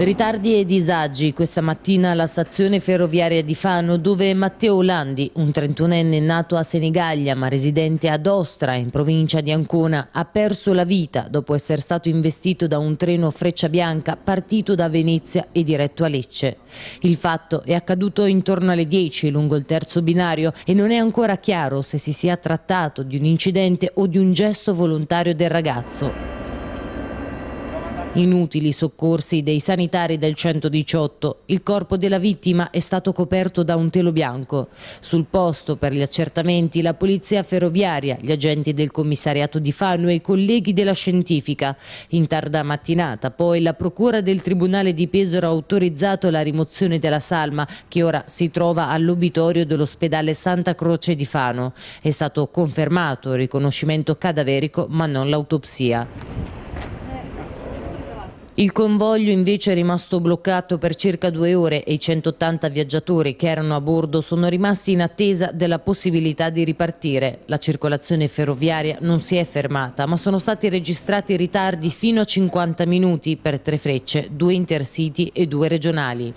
Ritardi e disagi questa mattina alla stazione ferroviaria di Fano dove Matteo Landi, un 31enne nato a Senigallia ma residente ad Ostra in provincia di Ancona, ha perso la vita dopo essere stato investito da un treno freccia bianca partito da Venezia e diretto a Lecce. Il fatto è accaduto intorno alle 10 lungo il terzo binario e non è ancora chiaro se si sia trattato di un incidente o di un gesto volontario del ragazzo. Inutili i soccorsi dei sanitari del 118. Il corpo della vittima è stato coperto da un telo bianco. Sul posto per gli accertamenti la polizia ferroviaria, gli agenti del commissariato di Fano e i colleghi della scientifica. In tarda mattinata poi la procura del Tribunale di Pesaro ha autorizzato la rimozione della salma che ora si trova all'obitorio dell'ospedale Santa Croce di Fano. È stato confermato il riconoscimento cadaverico ma non l'autopsia. Il convoglio invece è rimasto bloccato per circa due ore e i 180 viaggiatori che erano a bordo sono rimasti in attesa della possibilità di ripartire. La circolazione ferroviaria non si è fermata, ma sono stati registrati ritardi fino a 50 minuti per tre frecce, due intercity e due regionali.